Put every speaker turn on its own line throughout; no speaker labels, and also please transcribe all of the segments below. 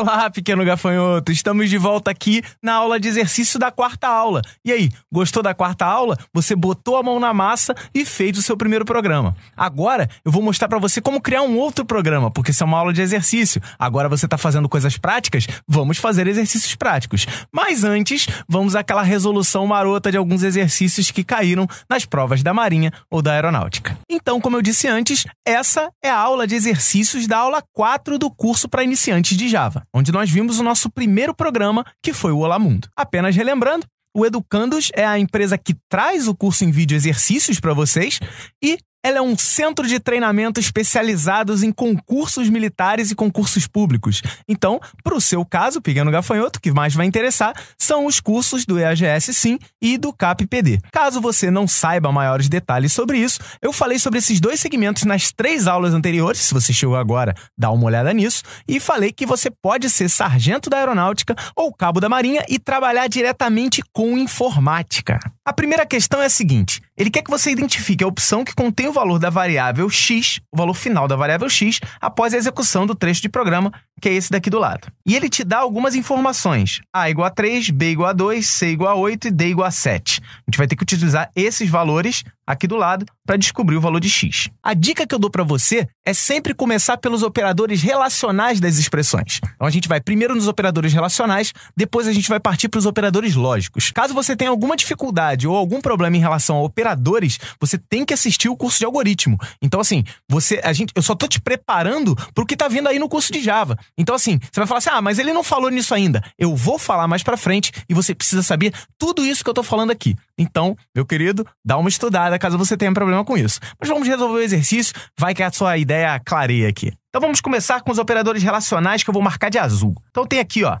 Olá, pequeno gafanhoto! Estamos de volta aqui na aula de exercício da quarta aula. E aí, gostou da quarta aula? Você botou a mão na massa e fez o seu primeiro programa. Agora eu vou mostrar para você como criar um outro programa, porque isso é uma aula de exercício. Agora você está fazendo coisas práticas, vamos fazer exercícios práticos. Mas antes, vamos àquela resolução marota de alguns exercícios que caíram nas provas da Marinha ou da Aeronáutica. Então, como eu disse antes, essa é a aula de exercícios da aula 4 do curso para iniciantes de Java onde nós vimos o nosso primeiro programa, que foi o Olá Mundo. Apenas relembrando, o Educandos é a empresa que traz o curso em vídeo exercícios para vocês e ela é um centro de treinamento especializados em concursos militares e concursos públicos. Então, para o seu caso, Pequeno Gafanhoto, que mais vai interessar são os cursos do EAGS Sim e do CAPPD. Caso você não saiba maiores detalhes sobre isso, eu falei sobre esses dois segmentos nas três aulas anteriores. Se você chegou agora, dá uma olhada nisso. E falei que você pode ser sargento da aeronáutica ou cabo da marinha e trabalhar diretamente com informática. A primeira questão é a seguinte ele quer que você identifique a opção que contém o valor da variável x, o valor final da variável x, após a execução do trecho de programa que é esse daqui do lado. E ele te dá algumas informações. A igual a 3, B igual a 2, C igual a 8 e D igual a 7. A gente vai ter que utilizar esses valores aqui do lado para descobrir o valor de x. A dica que eu dou para você é sempre começar pelos operadores relacionais das expressões. Então a gente vai primeiro nos operadores relacionais, depois a gente vai partir para os operadores lógicos. Caso você tenha alguma dificuldade ou algum problema em relação a operadores, você tem que assistir o curso de algoritmo. Então assim, você a gente eu só tô te preparando para o que está vindo aí no curso de Java. Então, assim, você vai falar assim: ah, mas ele não falou nisso ainda. Eu vou falar mais pra frente e você precisa saber tudo isso que eu tô falando aqui. Então, meu querido, dá uma estudada caso você tenha problema com isso. Mas vamos resolver o exercício, vai que a sua ideia clareia aqui. Então vamos começar com os operadores relacionais que eu vou marcar de azul. Então tem aqui, ó.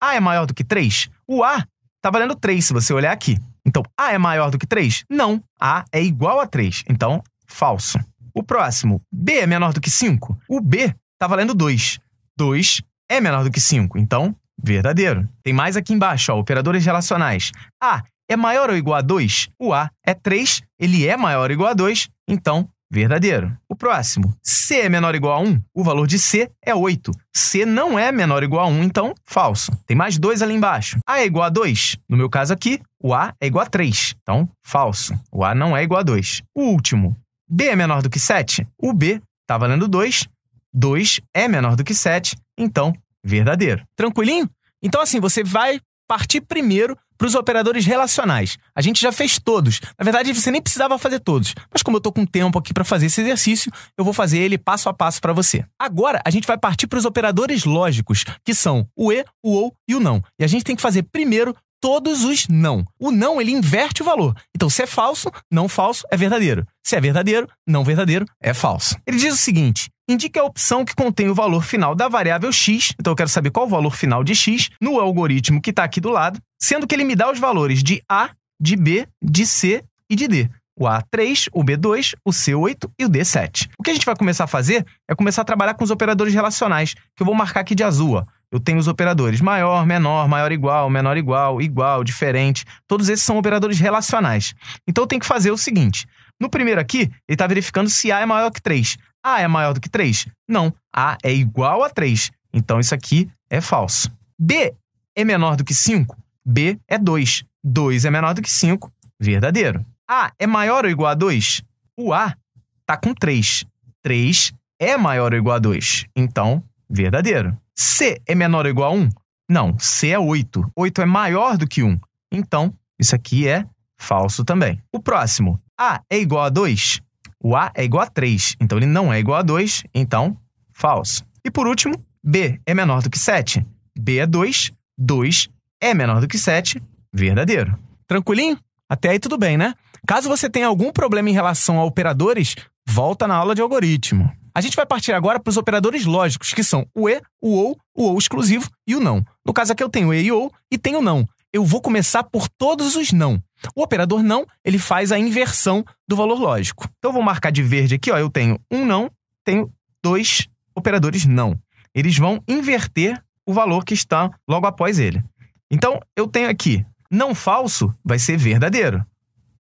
A é maior do que 3? O A tá valendo 3 se você olhar aqui. Então, A é maior do que 3? Não. A é igual a 3. Então, falso. O próximo, B é menor do que 5? O B tá valendo 2. 2 é menor do que 5, então verdadeiro. Tem mais aqui embaixo, ó, operadores relacionais. A é maior ou igual a 2? O A é 3, ele é maior ou igual a 2, então verdadeiro. O próximo, C é menor ou igual a 1, o valor de C é 8. C não é menor ou igual a 1, então falso. Tem mais 2 ali embaixo. A é igual a 2, no meu caso aqui, o A é igual a 3, então falso. O A não é igual a 2. O último, B é menor do que 7, o B está valendo 2, 2 é menor do que 7, então verdadeiro. Tranquilinho? Então, assim, você vai partir primeiro para os operadores relacionais. A gente já fez todos. Na verdade, você nem precisava fazer todos. Mas como eu estou com tempo aqui para fazer esse exercício, eu vou fazer ele passo a passo para você. Agora, a gente vai partir para os operadores lógicos, que são o e, o ou e o não. E a gente tem que fazer primeiro todos os não. O não, ele inverte o valor. Então, se é falso, não falso é verdadeiro. Se é verdadeiro, não verdadeiro é falso. Ele diz o seguinte: indique a opção que contém o valor final da variável x, então eu quero saber qual o valor final de x, no algoritmo que está aqui do lado, sendo que ele me dá os valores de A, de B, de C e de D o A3, o B2, o C8 e o D7. O que a gente vai começar a fazer é começar a trabalhar com os operadores relacionais, que eu vou marcar aqui de azul. Ó. Eu tenho os operadores maior, menor, maior igual, menor igual, igual, diferente. Todos esses são operadores relacionais. Então eu tenho que fazer o seguinte. No primeiro aqui, ele está verificando se A é maior que 3. A é maior do que 3? Não. A é igual a 3. Então isso aqui é falso. B é menor do que 5? B é 2. 2 é menor do que 5? Verdadeiro. A é maior ou igual a 2? O A está com 3. 3 é maior ou igual a 2. Então, Verdadeiro. C é menor ou igual a 1? Não, C é 8. 8 é maior do que 1. Então, isso aqui é falso também. O próximo, A é igual a 2? O A é igual a 3, então ele não é igual a 2, então falso. E por último, B é menor do que 7. B é 2, 2 é menor do que 7, verdadeiro. Tranquilinho? Até aí tudo bem, né? Caso você tenha algum problema em relação a operadores, volta na aula de algoritmo. A gente vai partir agora para os operadores lógicos, que são o E, o OU, o OU exclusivo e o não. No caso aqui eu tenho E e OU e tenho não. Eu vou começar por todos os não. O operador não, ele faz a inversão do valor lógico. Então eu vou marcar de verde aqui, ó, eu tenho um não, tenho dois operadores não. Eles vão inverter o valor que está logo após ele. Então eu tenho aqui não falso vai ser verdadeiro.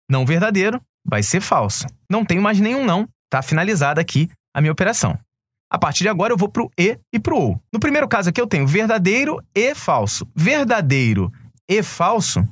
Não verdadeiro vai ser falso. Não tenho mais nenhum não. Está finalizada aqui a minha operação. A partir de agora eu vou para o e e para o ou. No primeiro caso aqui eu tenho verdadeiro e falso. Verdadeiro e falso,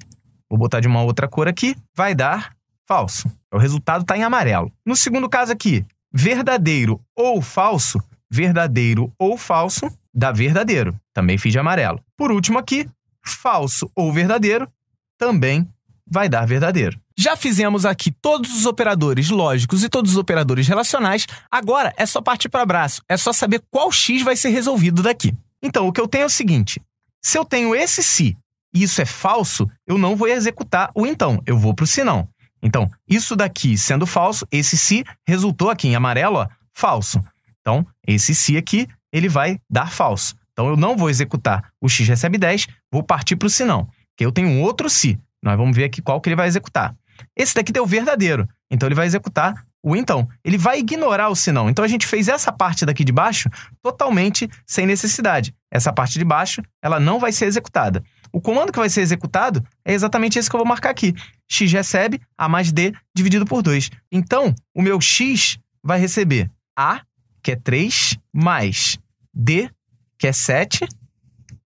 vou botar de uma outra cor aqui, vai dar falso. O resultado está em amarelo. No segundo caso aqui, verdadeiro ou falso, verdadeiro ou falso, dá verdadeiro. Também fiz de amarelo. Por último aqui, falso ou verdadeiro, também vai dar verdadeiro. Já fizemos aqui todos os operadores lógicos e todos os operadores relacionais, agora é só partir para braço, é só saber qual x vai ser resolvido daqui. Então, o que eu tenho é o seguinte: se eu tenho esse se e isso é falso, eu não vou executar o então, eu vou para o senão. Então, isso daqui sendo falso, esse se resultou aqui em amarelo, ó, falso. Então, esse se aqui, ele vai dar falso. Então, eu não vou executar o x recebe 10, vou partir para o senão, que eu tenho um outro se. Nós vamos ver aqui qual que ele vai executar. Esse daqui deu verdadeiro, então ele vai executar o então. Ele vai ignorar o senão. Então a gente fez essa parte daqui de baixo totalmente sem necessidade. Essa parte de baixo, ela não vai ser executada. O comando que vai ser executado é exatamente esse que eu vou marcar aqui. x recebe a mais d dividido por 2. Então, o meu x vai receber a, que é 3, mais d, que é 7,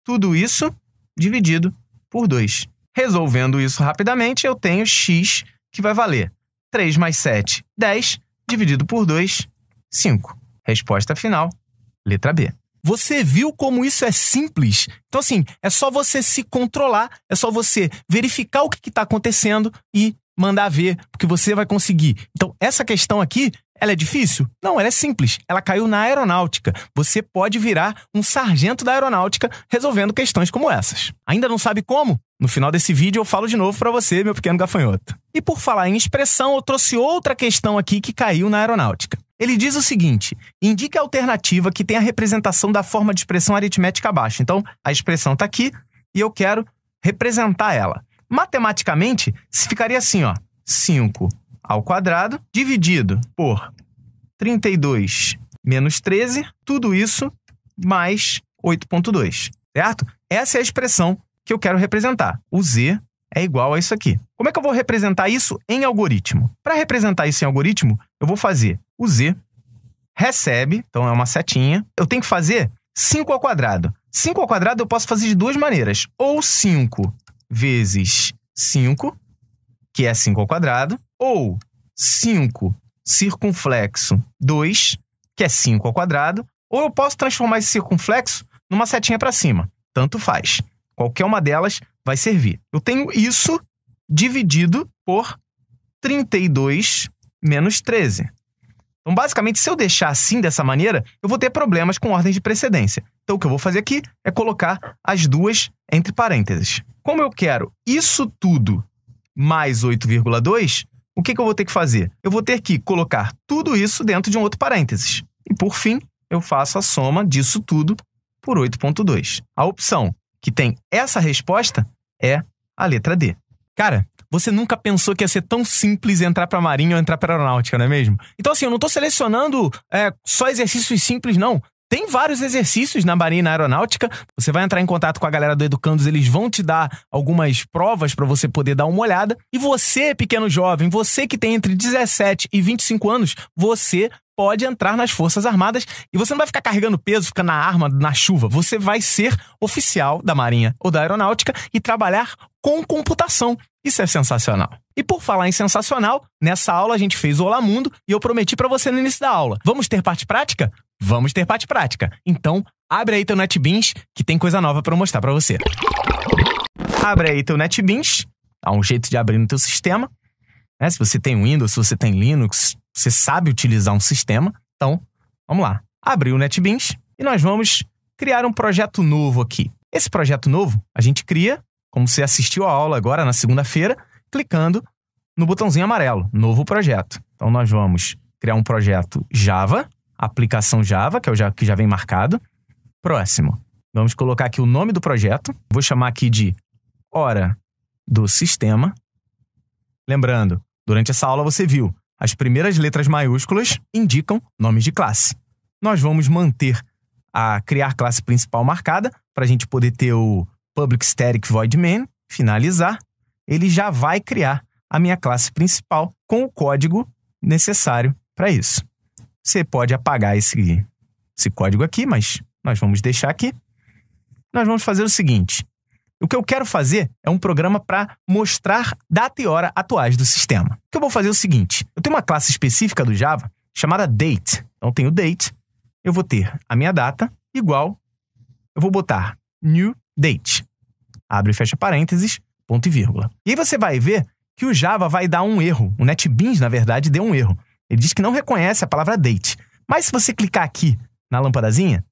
tudo isso dividido por 2. Resolvendo isso rapidamente, eu tenho x que vai valer 3 mais 7, 10, dividido por 2, 5. Resposta final, letra B. Você viu como isso é simples? Então, assim, é só você se controlar, é só você verificar o que está acontecendo e mandar ver, porque você vai conseguir. Então, essa questão aqui, ela é difícil? Não, ela é simples. Ela caiu na aeronáutica. Você pode virar um sargento da aeronáutica resolvendo questões como essas. Ainda não sabe como? No final desse vídeo eu falo de novo para você, meu pequeno gafanhoto. E por falar em expressão, eu trouxe outra questão aqui que caiu na aeronáutica. Ele diz o seguinte: indique a alternativa que tem a representação da forma de expressão aritmética abaixo. Então, a expressão está aqui e eu quero representar ela matematicamente, ficaria assim, ó. 5 ao quadrado dividido por 32 menos 13, tudo isso mais 8.2, certo? Essa é a expressão que eu quero representar. O z é igual a isso aqui. Como é que eu vou representar isso em algoritmo? Para representar isso em algoritmo, eu vou fazer o z recebe, então é uma setinha. Eu tenho que fazer 5 ao quadrado. 5 ao quadrado eu posso fazer de duas maneiras, ou 5 vezes 5, que é 5 ao quadrado, ou 5 circunflexo 2, que é 5 ao quadrado, ou eu posso transformar esse circunflexo numa setinha para cima. Tanto faz. Qualquer uma delas vai servir. Eu tenho isso dividido por 32 menos 13. Então, basicamente, se eu deixar assim dessa maneira, eu vou ter problemas com ordens de precedência. Então, o que eu vou fazer aqui é colocar as duas entre parênteses. Como eu quero isso tudo mais 8,2, o que, que eu vou ter que fazer? Eu vou ter que colocar tudo isso dentro de um outro parênteses. E por fim, eu faço a soma disso tudo por 8,2. A opção que tem essa resposta é a letra D. Cara, você nunca pensou que ia ser tão simples entrar para marinha ou entrar para aeronáutica, não é mesmo? Então, assim, eu não estou selecionando é, só exercícios simples, não. Tem vários exercícios na Marinha Aeronáutica. Você vai entrar em contato com a galera do Educandos, eles vão te dar algumas provas para você poder dar uma olhada. E você, pequeno jovem, você que tem entre 17 e 25 anos, você pode entrar nas Forças Armadas e você não vai ficar carregando peso, ficando na arma, na chuva. Você vai ser oficial da Marinha ou da Aeronáutica e trabalhar com computação. Isso é sensacional. E por falar em sensacional, nessa aula a gente fez o Olá Mundo e eu prometi para você no início da aula. Vamos ter parte prática? Vamos ter parte prática. Então, abre aí teu NetBeans que tem coisa nova para mostrar para você. Abre aí teu NetBeans, Há um jeito de abrir no teu sistema. Né? Se você tem Windows, se você tem Linux, você sabe utilizar um sistema. Então, vamos lá. Abre o NetBeans e nós vamos criar um projeto novo aqui. Esse projeto novo a gente cria como você assistiu a aula agora na segunda-feira, clicando no botãozinho amarelo, novo projeto. Então nós vamos criar um projeto Java, aplicação Java, que é o que já vem marcado. Próximo, vamos colocar aqui o nome do projeto. Vou chamar aqui de hora do sistema. Lembrando, durante essa aula você viu, as primeiras letras maiúsculas indicam nomes de classe. Nós vamos manter a criar classe principal marcada para a gente poder ter o public static void main, finalizar, ele já vai criar a minha classe principal com o código necessário para isso. Você pode apagar esse, esse código aqui, mas nós vamos deixar aqui. Nós vamos fazer o seguinte: o que eu quero fazer é um programa para mostrar data e hora atuais do sistema. O que eu vou fazer é o seguinte: eu tenho uma classe específica do Java chamada date. Então eu tenho date, eu vou ter a minha data igual, eu vou botar new date. Abre e fecha parênteses, ponto e vírgula. E aí você vai ver que o Java vai dar um erro. O NetBeans, na verdade, deu um erro. Ele diz que não reconhece a palavra date. Mas se você clicar aqui na lâmpadazinha,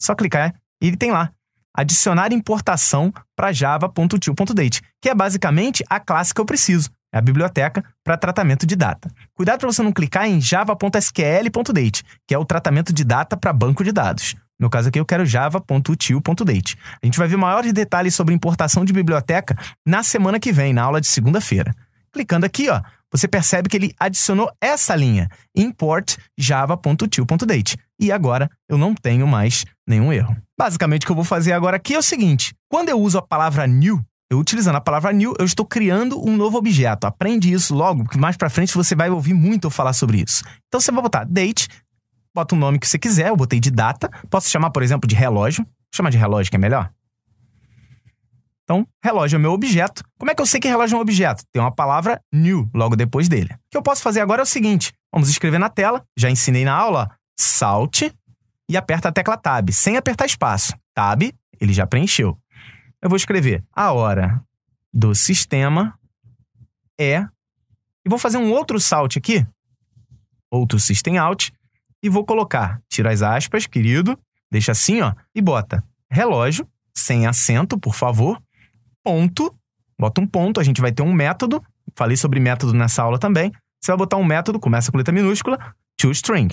só clicar e ele tem lá adicionar importação para java.til.date, que é basicamente a classe que eu preciso, é a biblioteca para tratamento de data. Cuidado para você não clicar em java.sql.date, que é o tratamento de data para banco de dados. No caso aqui, eu quero java.util.date. A gente vai ver maiores detalhes sobre importação de biblioteca na semana que vem, na aula de segunda-feira. Clicando aqui, ó, você percebe que ele adicionou essa linha, import java.util.date. E agora eu não tenho mais nenhum erro. Basicamente, o que eu vou fazer agora aqui é o seguinte: quando eu uso a palavra new, eu utilizando a palavra new, eu estou criando um novo objeto. Aprende isso logo, porque mais para frente você vai ouvir muito eu falar sobre isso. Então você vai botar date bota o um nome que você quiser, eu botei de data. Posso chamar, por exemplo, de relógio. Chama de relógio que é melhor. Então, relógio é meu objeto. Como é que eu sei que relógio é um objeto? Tem uma palavra new logo depois dele. O que eu posso fazer agora é o seguinte: vamos escrever na tela, já ensinei na aula, salt e aperta a tecla tab, sem apertar espaço. Tab, ele já preencheu. Eu vou escrever a hora do sistema é. E vou fazer um outro salt aqui, outro system out, e vou colocar, tira as aspas, querido, deixa assim, ó, e bota relógio, sem acento, por favor, ponto, bota um ponto, a gente vai ter um método, falei sobre método nessa aula também, você vai botar um método, começa com letra minúscula, toString.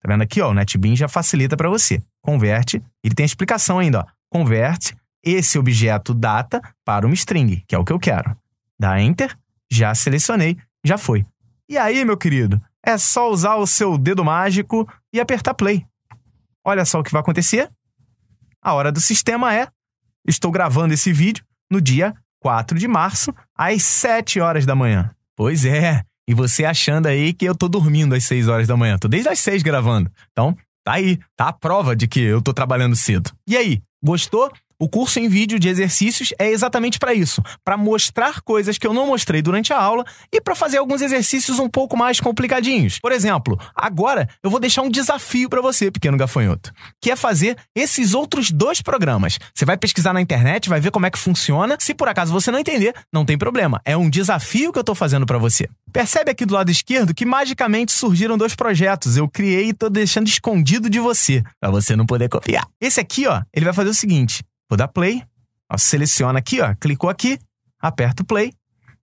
Tá vendo aqui, ó, o NetBeans já facilita para você. Converte, ele tem a explicação ainda, ó, converte esse objeto data para uma string, que é o que eu quero. Dá Enter, já selecionei, já foi. E aí, meu querido, é só usar o seu dedo mágico e apertar play. Olha só o que vai acontecer. A hora do sistema é: estou gravando esse vídeo no dia 4 de março, às 7 horas da manhã. Pois é, e você achando aí que eu tô dormindo às 6 horas da manhã. Tô desde as 6 gravando. Então, tá aí, tá a prova de que eu tô trabalhando cedo. E aí, gostou? O curso em vídeo de exercícios é exatamente para isso, para mostrar coisas que eu não mostrei durante a aula e para fazer alguns exercícios um pouco mais complicadinhos. Por exemplo, agora eu vou deixar um desafio para você, pequeno gafanhoto, que é fazer esses outros dois programas. Você vai pesquisar na internet, vai ver como é que funciona. Se por acaso você não entender, não tem problema. É um desafio que eu estou fazendo para você. Percebe aqui do lado esquerdo que magicamente surgiram dois projetos. Eu criei e estou deixando escondido de você, para você não poder copiar. Esse aqui, ó, ele vai fazer o seguinte: Vou dar play. Ó, seleciona aqui, ó, clicou aqui, aperta o play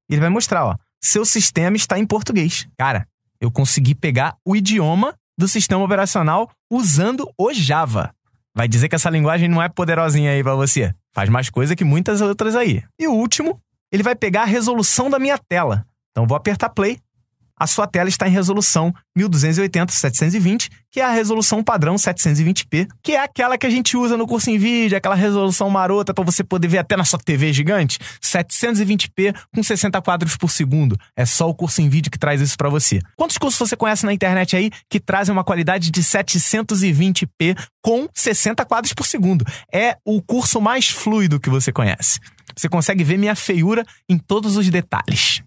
e ele vai mostrar, ó, seu sistema está em português. Cara, eu consegui pegar o idioma do sistema operacional usando o Java. Vai dizer que essa linguagem não é poderosinha aí para você. Faz mais coisa que muitas outras aí. E o último, ele vai pegar a resolução da minha tela. Então vou apertar play a sua tela está em resolução 1280x720, que é a resolução padrão 720p, que é aquela que a gente usa no curso em vídeo, aquela resolução marota para você poder ver até na sua TV gigante, 720p com 60 quadros por segundo. É só o curso em vídeo que traz isso para você. Quantos cursos você conhece na internet aí que trazem uma qualidade de 720p com 60 quadros por segundo? É o curso mais fluido que você conhece. Você consegue ver minha feiura em todos os detalhes.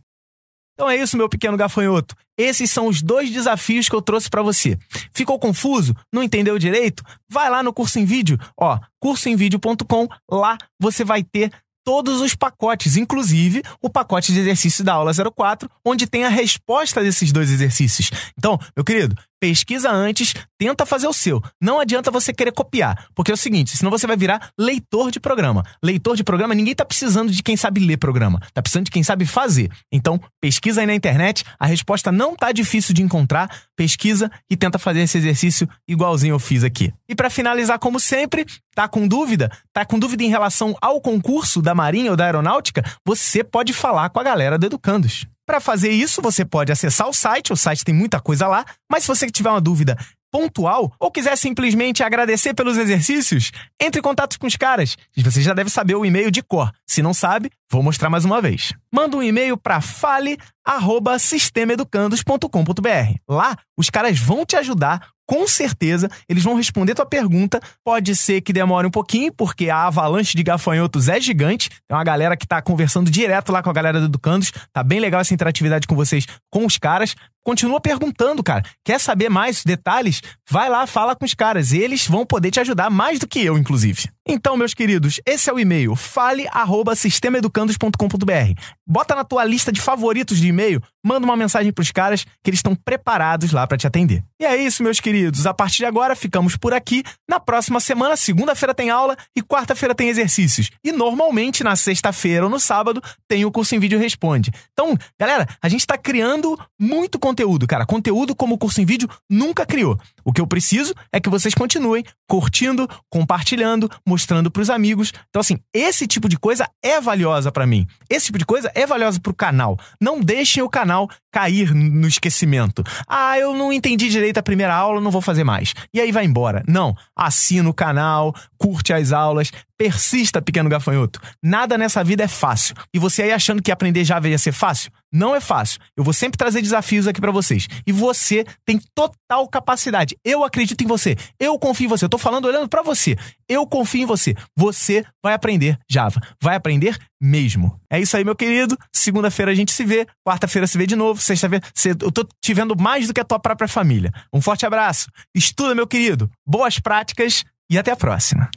Então é isso, meu pequeno gafanhoto. Esses são os dois desafios que eu trouxe para você. Ficou confuso? Não entendeu direito? Vai lá no curso em vídeo, ó, cursoemvideo.com. Lá você vai ter todos os pacotes, inclusive o pacote de exercício da aula 04, onde tem a resposta desses dois exercícios. Então, meu querido, pesquisa antes, tenta fazer o seu. Não adianta você querer copiar, porque é o seguinte, senão você vai virar leitor de programa. Leitor de programa, ninguém tá precisando de quem sabe ler programa, tá precisando de quem sabe fazer. Então, pesquisa aí na internet, a resposta não tá difícil de encontrar, pesquisa e tenta fazer esse exercício igualzinho eu fiz aqui. E para finalizar, como sempre, tá com dúvida? Tá com dúvida em relação ao concurso da Marinha ou da Aeronáutica? Você pode falar com a galera do Educandos. Para fazer isso, você pode acessar o site, o site tem muita coisa lá, mas se você tiver uma dúvida pontual ou quiser simplesmente agradecer pelos exercícios, entre em contato com os caras. Você já deve saber o e-mail de cor. Se não sabe, vou mostrar mais uma vez. Manda um e-mail para fale arroba sistemaeducandos.com.br. Lá, os caras vão te ajudar, com certeza, eles vão responder tua pergunta. Pode ser que demore um pouquinho, porque a avalanche de gafanhotos é gigante. Tem uma galera que tá conversando direto lá com a galera do Educandos. Tá bem legal essa interatividade com vocês, com os caras. Continua perguntando, cara. Quer saber mais detalhes? Vai lá, fala com os caras. Eles vão poder te ajudar mais do que eu, inclusive. Então, meus queridos, esse é o e-mail fale arroba fale@sistemaeducandos.com.br. Bota na tua lista de favoritos de e-mail, manda uma mensagem para os caras que eles estão preparados lá para te atender. E é isso, meus queridos. A partir de agora ficamos por aqui. Na próxima semana, segunda-feira tem aula e quarta-feira tem exercícios. E normalmente na sexta-feira ou no sábado tem o curso em vídeo responde. Então, galera, a gente está criando muito conteúdo, cara. Conteúdo como o curso em vídeo nunca criou. O que eu preciso é que vocês continuem curtindo, compartilhando, mostrando para os amigos. Então, assim, esse tipo de coisa é valiosa para mim. Esse tipo de coisa é valiosa para o canal. Não deixe deixem o canal cair no esquecimento. Ah, eu não entendi direito a primeira aula, não vou fazer mais. E aí vai embora. Não, assina o canal, curte as aulas, Persista, pequeno gafanhoto. Nada nessa vida é fácil. E você aí achando que aprender Java ia ser fácil? Não é fácil. Eu vou sempre trazer desafios aqui para vocês. E você tem total capacidade. Eu acredito em você. Eu confio em você. Eu tô falando olhando para você. Eu confio em você. Você vai aprender Java. Vai aprender mesmo. É isso aí, meu querido. Segunda-feira a gente se vê. Quarta-feira se vê de novo. Sexta-feira eu tô te vendo mais do que a tua própria família. Um forte abraço. Estuda, meu querido. Boas práticas e até a próxima.